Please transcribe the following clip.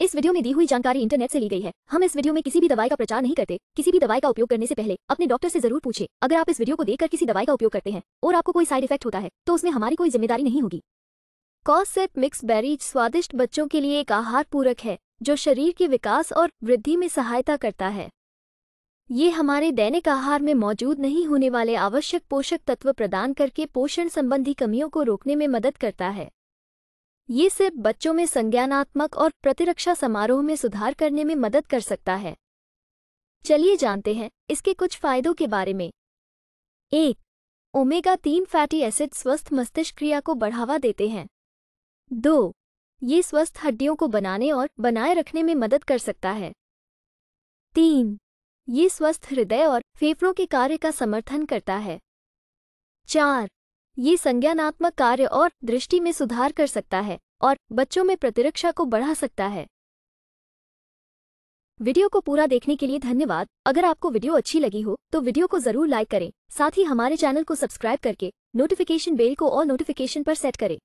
इस वीडियो में दी हुई जानकारी इंटरनेट से ली गई है हम इस वीडियो में किसी भी दवाई का प्रचार नहीं करते किसी भी दवाई का उपयोग करने से पहले अपने डॉक्टर से जरूर पूछे अगर आप इस वीडियो को देखकर किसी दवाई का उपयोग करते हैं और आपको कोई साइड इफेक्ट होता है तो उसमें हमारी कोई जिम्मेदारी नहीं होगी कॉसेप मिक्स बेरीज स्वादिष्ट बच्चों के लिए एक आहार पूरक है जो शरीर के विकास और वृद्धि में सहायता करता है ये हमारे दैनिक आहार में मौजूद नहीं होने वाले आवश्यक पोषक तत्व प्रदान करके पोषण संबंधी कमियों को रोकने में मदद करता है ये सिर्फ बच्चों में संज्ञानात्मक और प्रतिरक्षा समारोह में सुधार करने में मदद कर सकता है चलिए जानते हैं इसके कुछ फायदों के बारे में एक ओमेगा तीन फैटी एसिड स्वस्थ मस्तिष्क क्रिया को बढ़ावा देते हैं दो ये स्वस्थ हड्डियों को बनाने और बनाए रखने में मदद कर सकता है तीन ये स्वस्थ हृदय और फेफड़ों के कार्य का समर्थन करता है चार ये संज्ञानात्मक कार्य और दृष्टि में सुधार कर सकता है और बच्चों में प्रतिरक्षा को बढ़ा सकता है वीडियो को पूरा देखने के लिए धन्यवाद अगर आपको वीडियो अच्छी लगी हो तो वीडियो को जरूर लाइक करें साथ ही हमारे चैनल को सब्सक्राइब करके नोटिफिकेशन बेल को और नोटिफिकेशन पर सेट करें